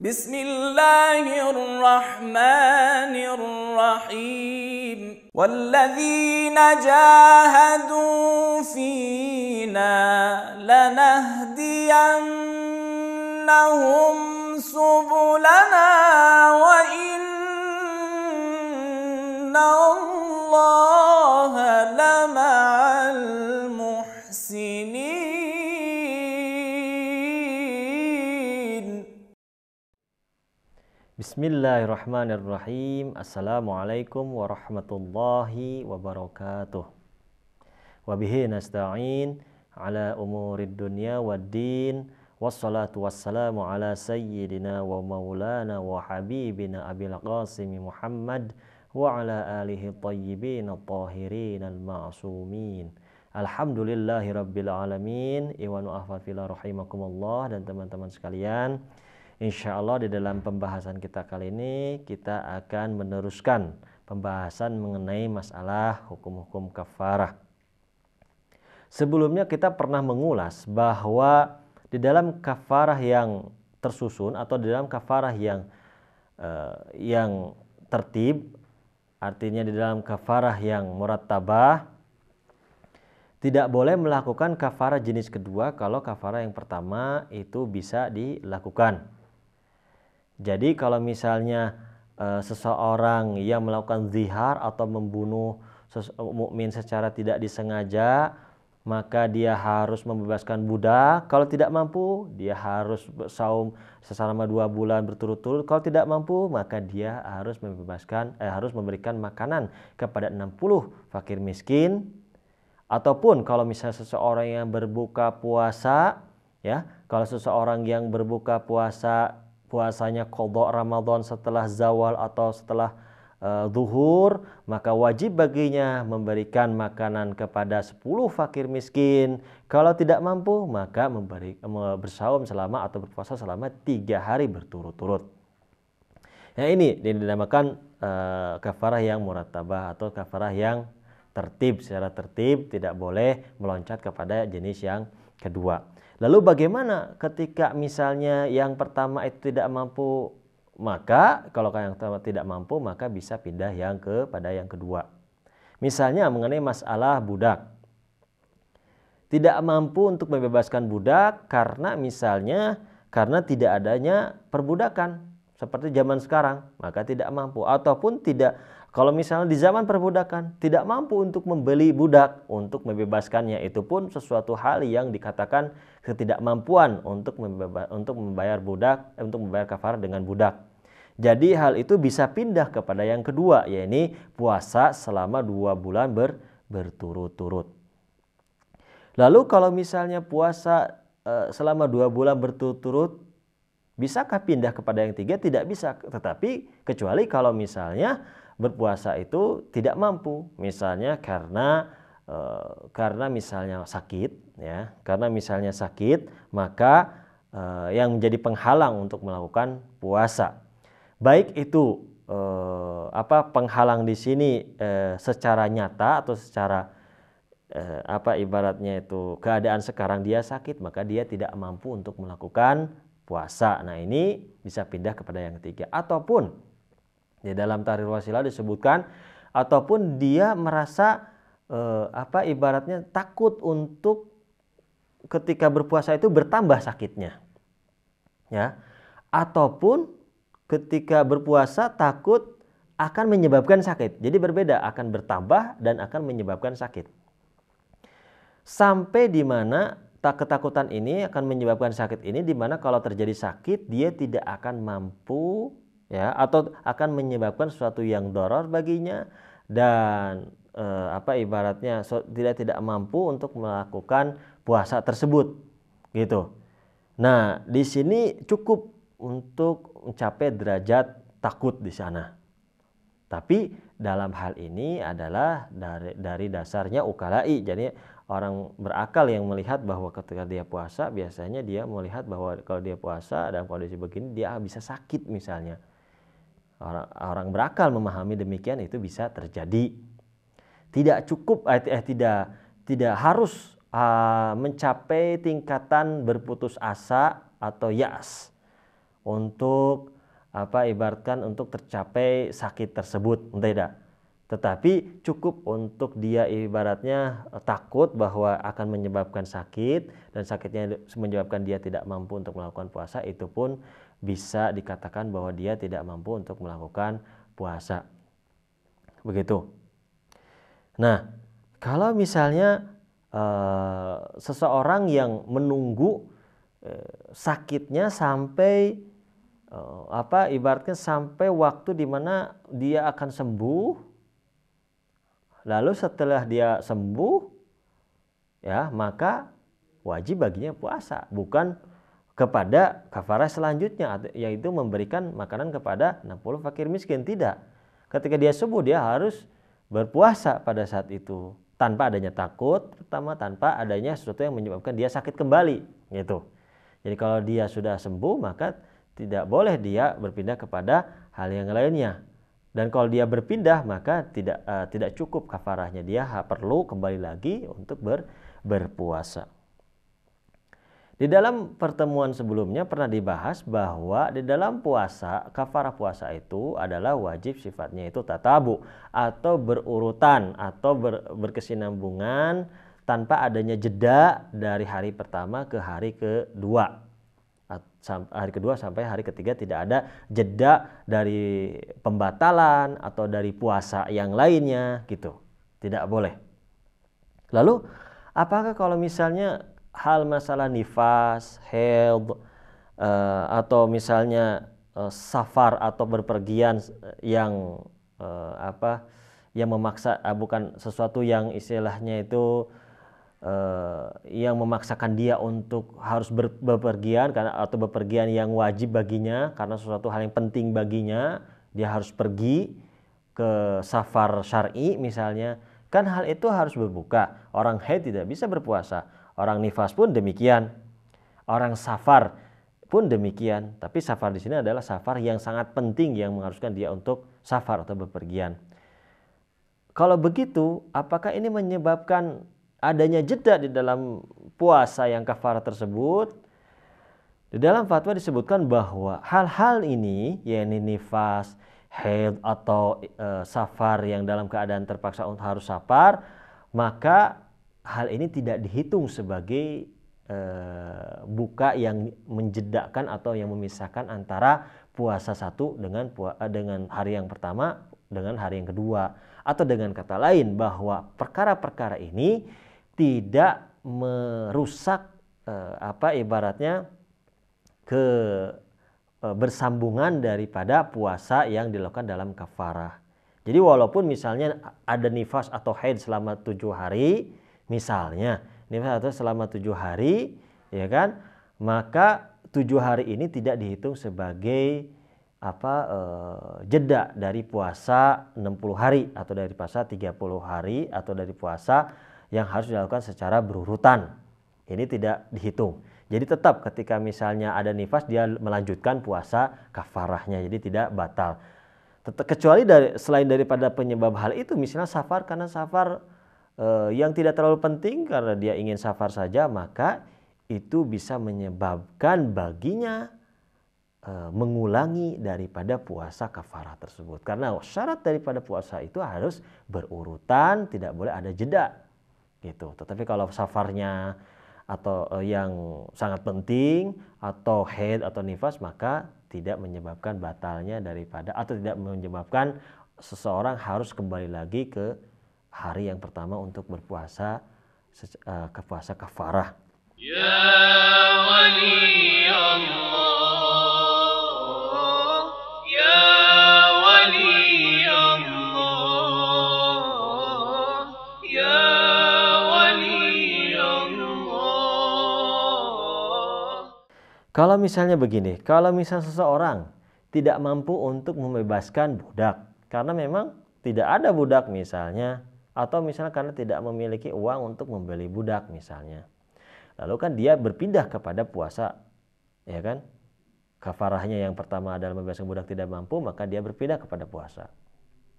بسم الله الرحمن الرحيم والذين جاهدوا فينا لنهدينهم سبلنا وإن الله لمع المحسنين Bismillahirrahmanirrahim. Assalamualaikum warahmatullahi wabarakatuh. Wabihi nasta'in ala umurid dunya waddin wassalatu wassalamu ala sayyidina wa maulana wa habibina abil qasim Muhammad wa ala alihi tayyibin tahirin al-ma'sumin. Alhamdulillahi rabbil alamin. Iwanu ahfafillah rahimakumullah dan teman-teman sekalian. Insya Allah di dalam pembahasan kita kali ini kita akan meneruskan pembahasan mengenai masalah hukum-hukum kafarah. Sebelumnya kita pernah mengulas bahwa di dalam kafarah yang tersusun atau di dalam kafarah yang eh, yang tertib, artinya di dalam kafarah yang tabah tidak boleh melakukan kafarah jenis kedua kalau kafarah yang pertama itu bisa dilakukan. Jadi kalau misalnya e, seseorang yang melakukan zihar atau membunuh mukmin secara tidak disengaja, maka dia harus membebaskan budak. Kalau tidak mampu, dia harus saum selama dua bulan berturut-turut. Kalau tidak mampu, maka dia harus membebaskan, eh, harus memberikan makanan kepada 60 fakir miskin. Ataupun kalau misalnya seseorang yang berbuka puasa, ya, kalau seseorang yang berbuka puasa puasanya kodok Ramadan setelah zawal atau setelah uh, zuhur, maka wajib baginya memberikan makanan kepada 10 fakir miskin. Kalau tidak mampu, maka memberi, bersaum selama atau berpuasa selama tiga hari berturut-turut. Nah ini dinamakan uh, kafarah yang muratabah atau kafarah yang tertib secara tertib tidak boleh meloncat kepada jenis yang kedua. Lalu bagaimana ketika misalnya yang pertama itu tidak mampu maka kalau yang pertama tidak mampu maka bisa pindah yang kepada yang kedua. Misalnya mengenai masalah budak. Tidak mampu untuk membebaskan budak karena misalnya karena tidak adanya perbudakan seperti zaman sekarang, maka tidak mampu ataupun tidak kalau misalnya di zaman perbudakan tidak mampu untuk membeli budak untuk membebaskannya itu pun sesuatu hal yang dikatakan ketidakmampuan untuk untuk membayar budak eh, untuk membayar kafar dengan budak. Jadi hal itu bisa pindah kepada yang kedua yaitu puasa selama dua bulan ber, berturut-turut. Lalu kalau misalnya puasa e, selama dua bulan berturut-turut bisakah pindah kepada yang tiga? Tidak bisa. Tetapi kecuali kalau misalnya berpuasa itu tidak mampu misalnya karena e, karena misalnya sakit ya karena misalnya sakit maka e, yang menjadi penghalang untuk melakukan puasa baik itu e, apa penghalang di sini e, secara nyata atau secara e, apa ibaratnya itu keadaan sekarang dia sakit maka dia tidak mampu untuk melakukan puasa nah ini bisa pindah kepada yang ketiga ataupun Ya, dalam tahrir wasilah disebutkan ataupun dia merasa eh, apa ibaratnya takut untuk ketika berpuasa itu bertambah sakitnya. Ya. Ataupun ketika berpuasa takut akan menyebabkan sakit. Jadi berbeda akan bertambah dan akan menyebabkan sakit. Sampai di mana tak ketakutan ini akan menyebabkan sakit ini di mana kalau terjadi sakit dia tidak akan mampu ya atau akan menyebabkan sesuatu yang doror baginya dan e, apa ibaratnya so, tidak tidak mampu untuk melakukan puasa tersebut gitu. Nah di sini cukup untuk mencapai derajat takut di sana. Tapi dalam hal ini adalah dari, dari dasarnya ukalai. Jadi orang berakal yang melihat bahwa ketika dia puasa biasanya dia melihat bahwa kalau dia puasa dalam kondisi begini dia bisa sakit misalnya orang, orang berakal memahami demikian itu bisa terjadi. Tidak cukup eh, eh tidak tidak harus uh, mencapai tingkatan berputus asa atau yas untuk apa ibaratkan untuk tercapai sakit tersebut, tidak. Tetapi cukup untuk dia ibaratnya takut bahwa akan menyebabkan sakit dan sakitnya menyebabkan dia tidak mampu untuk melakukan puasa itu pun bisa dikatakan bahwa dia tidak mampu untuk melakukan puasa. Begitu. Nah, kalau misalnya e, seseorang yang menunggu e, sakitnya sampai e, apa ibaratnya sampai waktu dimana dia akan sembuh lalu setelah dia sembuh ya maka wajib baginya puasa bukan kepada kafarah selanjutnya yaitu memberikan makanan kepada 60 fakir miskin tidak ketika dia subuh dia harus berpuasa pada saat itu tanpa adanya takut pertama tanpa adanya sesuatu yang menyebabkan dia sakit kembali gitu jadi kalau dia sudah sembuh maka tidak boleh dia berpindah kepada hal yang lainnya dan kalau dia berpindah maka tidak uh, tidak cukup kafarahnya dia perlu kembali lagi untuk ber, berpuasa di dalam pertemuan sebelumnya pernah dibahas bahwa di dalam puasa, kafarah puasa itu adalah wajib sifatnya itu tatabu atau berurutan atau ber, berkesinambungan tanpa adanya jeda dari hari pertama ke hari kedua. Hari kedua sampai hari ketiga tidak ada jeda dari pembatalan atau dari puasa yang lainnya gitu. Tidak boleh. Lalu apakah kalau misalnya hal masalah nifas, haid, uh, eh, atau misalnya uh, safar atau berpergian yang uh, apa yang memaksa uh, bukan sesuatu yang istilahnya itu uh, yang memaksakan dia untuk harus ber, bepergian karena atau bepergian yang wajib baginya karena sesuatu hal yang penting baginya dia harus pergi ke safar syar'i misalnya kan hal itu harus berbuka orang haid tidak bisa berpuasa Orang nifas pun demikian. Orang safar pun demikian. Tapi safar di sini adalah safar yang sangat penting yang mengharuskan dia untuk safar atau bepergian. Kalau begitu, apakah ini menyebabkan adanya jeda di dalam puasa yang kafar tersebut? Di dalam fatwa disebutkan bahwa hal-hal ini, yaitu nifas, haid atau e, safar yang dalam keadaan terpaksa untuk harus safar, maka hal ini tidak dihitung sebagai e, buka yang menjedakan atau yang memisahkan antara puasa satu dengan eh, dengan hari yang pertama dengan hari yang kedua atau dengan kata lain bahwa perkara-perkara ini tidak merusak e, apa ibaratnya ke e, bersambungan daripada puasa yang dilakukan dalam kafarah. Jadi walaupun misalnya ada nifas atau haid selama tujuh hari, Misalnya, nifas atau selama tujuh hari, ya kan? Maka tujuh hari ini tidak dihitung sebagai apa e, jeda dari puasa 60 hari atau dari puasa 30 hari atau dari puasa yang harus dilakukan secara berurutan. Ini tidak dihitung. Jadi tetap ketika misalnya ada nifas dia melanjutkan puasa kafarahnya jadi tidak batal. Kecuali dari selain daripada penyebab hal itu misalnya safar karena safar Eh, yang tidak terlalu penting karena dia ingin safar saja maka itu bisa menyebabkan baginya eh, mengulangi daripada puasa kafarah tersebut karena syarat daripada puasa itu harus berurutan tidak boleh ada jeda gitu tetapi kalau safarnya atau eh, yang sangat penting atau head atau nifas maka tidak menyebabkan batalnya daripada atau tidak menyebabkan seseorang harus kembali lagi ke hari yang pertama untuk berpuasa uh, puasa kafarah. Ya wali ya wali ya wali Kalau misalnya begini, kalau misal seseorang tidak mampu untuk membebaskan budak karena memang tidak ada budak misalnya atau misalnya karena tidak memiliki uang untuk membeli budak misalnya. Lalu kan dia berpindah kepada puasa, ya kan? Kafarahnya yang pertama adalah membebaskan budak tidak mampu, maka dia berpindah kepada puasa.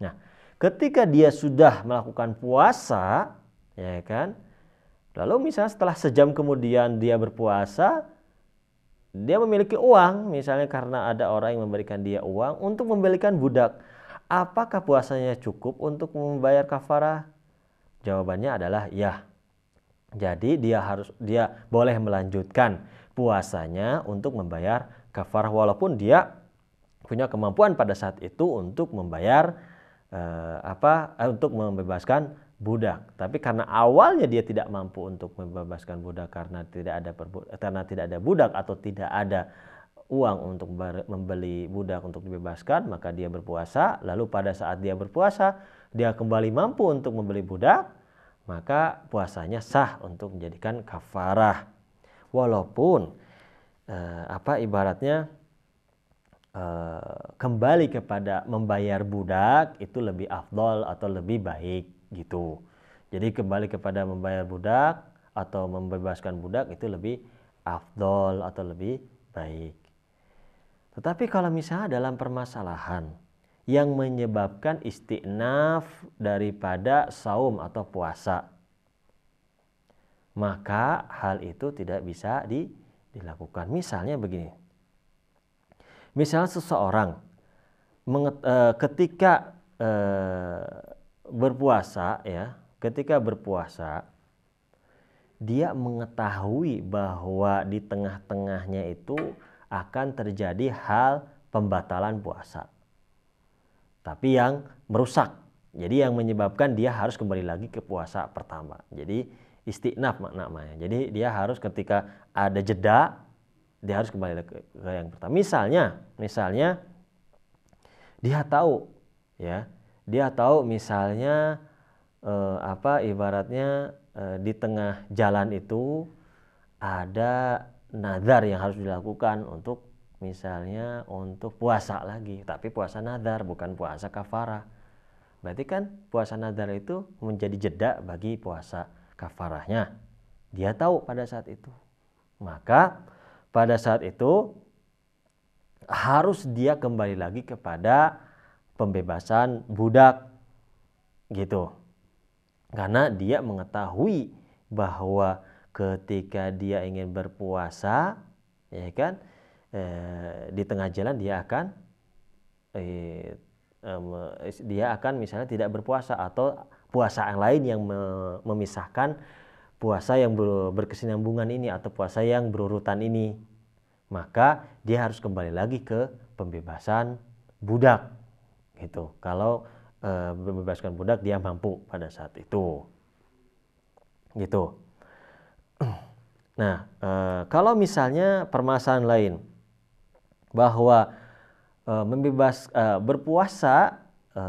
Nah, ketika dia sudah melakukan puasa, ya kan? Lalu misalnya setelah sejam kemudian dia berpuasa, dia memiliki uang misalnya karena ada orang yang memberikan dia uang untuk membelikan budak apakah puasanya cukup untuk membayar kafarah? Jawabannya adalah ya. Jadi dia harus dia boleh melanjutkan puasanya untuk membayar kafarah walaupun dia punya kemampuan pada saat itu untuk membayar eh, apa eh, untuk membebaskan budak. Tapi karena awalnya dia tidak mampu untuk membebaskan budak karena tidak ada perbu karena tidak ada budak atau tidak ada uang untuk membeli budak untuk dibebaskan, maka dia berpuasa. Lalu pada saat dia berpuasa, dia kembali mampu untuk membeli budak, maka puasanya sah untuk menjadikan kafarah. Walaupun eh, apa ibaratnya eh, kembali kepada membayar budak itu lebih afdol atau lebih baik gitu. Jadi kembali kepada membayar budak atau membebaskan budak itu lebih afdol atau lebih baik. Tetapi kalau misalnya dalam permasalahan yang menyebabkan istinaf daripada saum atau puasa, maka hal itu tidak bisa di, dilakukan. Misalnya begini, misalnya seseorang menget, e, ketika e, berpuasa ya, ketika berpuasa dia mengetahui bahwa di tengah-tengahnya itu akan terjadi hal pembatalan puasa. Tapi yang merusak. Jadi yang menyebabkan dia harus kembali lagi ke puasa pertama. Jadi istiqnaf maknanya. Jadi dia harus ketika ada jeda dia harus kembali ke, ke yang pertama. Misalnya, misalnya dia tahu ya, dia tahu misalnya eh, apa ibaratnya eh, di tengah jalan itu ada nazar yang harus dilakukan untuk misalnya untuk puasa lagi, tapi puasa nazar bukan puasa kafarah. Berarti kan puasa nazar itu menjadi jeda bagi puasa kafarahnya. Dia tahu pada saat itu. Maka pada saat itu harus dia kembali lagi kepada pembebasan budak gitu. Karena dia mengetahui bahwa ketika dia ingin berpuasa ya kan eh, di tengah jalan dia akan eh, eh, dia akan misalnya tidak berpuasa atau puasa yang lain yang memisahkan puasa yang berkesinambungan ini atau puasa yang berurutan ini maka dia harus kembali lagi ke pembebasan budak gitu kalau e, eh, membebaskan budak dia mampu pada saat itu gitu Nah, e, kalau misalnya permasalahan lain bahwa e, membebas e, berpuasa e,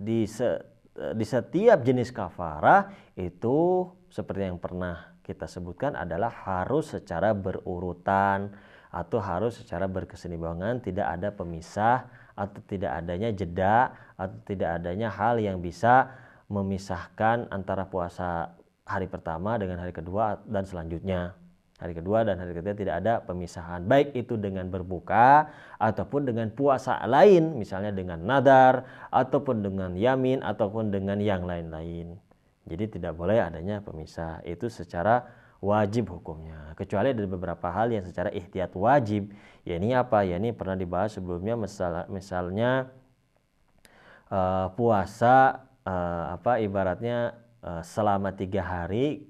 di se, e, di setiap jenis kafarah itu seperti yang pernah kita sebutkan adalah harus secara berurutan atau harus secara berkesinambungan, tidak ada pemisah atau tidak adanya jeda atau tidak adanya hal yang bisa memisahkan antara puasa hari pertama dengan hari kedua dan selanjutnya. Hari kedua dan hari ketiga tidak ada pemisahan. Baik itu dengan berbuka ataupun dengan puasa lain. Misalnya dengan nadar ataupun dengan yamin ataupun dengan yang lain-lain. Jadi tidak boleh adanya pemisah. Itu secara wajib hukumnya. Kecuali ada beberapa hal yang secara ikhtiat wajib. Ya ini apa? Ya ini pernah dibahas sebelumnya misalnya, misalnya uh, eh, puasa uh, apa ibaratnya Eh, selama tiga hari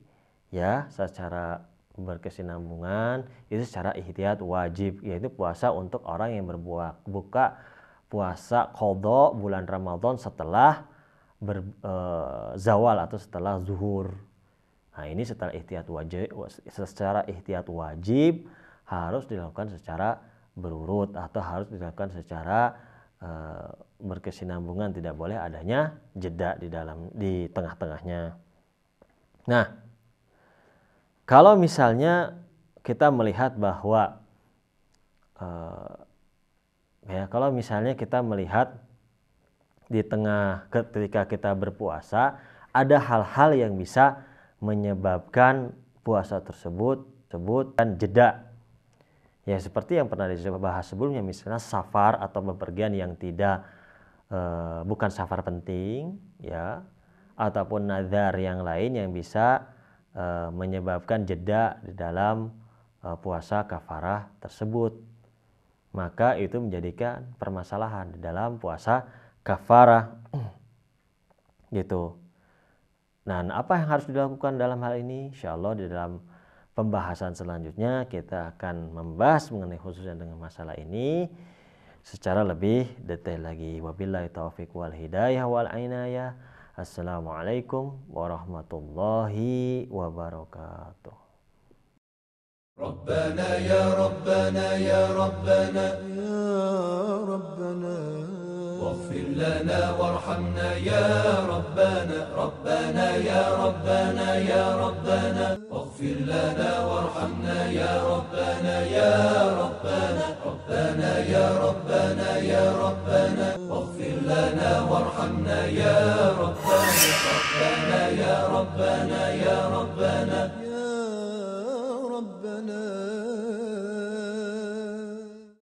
ya secara berkesinambungan itu secara ihtiyat wajib yaitu puasa untuk orang yang berbuat buka puasa kodok bulan Ramadan setelah ber, e, zawal atau setelah zuhur. Nah ini setelah ihtiyat wajib secara ihtiyat wajib harus dilakukan secara berurut atau harus dilakukan secara Eh, berkesinambungan tidak boleh adanya jeda di dalam di tengah-tengahnya. Nah, kalau misalnya kita melihat bahwa uh, ya kalau misalnya kita melihat di tengah ketika kita berpuasa ada hal-hal yang bisa menyebabkan puasa tersebut sebut jeda Ya seperti yang pernah dibahas sebelumnya misalnya safar atau bepergian yang tidak e, bukan safar penting ya ataupun nazar yang lain yang bisa e, menyebabkan jeda di dalam e, puasa kafarah tersebut. Maka itu menjadikan permasalahan di dalam puasa kafarah gitu. Nah, apa yang harus dilakukan dalam hal ini? Insya di dalam pembahasan selanjutnya kita akan membahas mengenai khususnya dengan masalah ini secara lebih detail lagi. Wabillahi taufik wal hidayah wal ainayah. Assalamualaikum warahmatullahi wabarakatuh. ربنا يا ربنا يا ربنا يا ربنا واغفر لنا وارحمنا يا ربنا ربنا يا ربنا يا ربنا فاغفر لنا وارحمنا يا ربنا يا ربنا ربنا يا ربنا يا ربنا اغفر لنا وارحمنا يا ربنا ربنا يا ربنا يا ربنا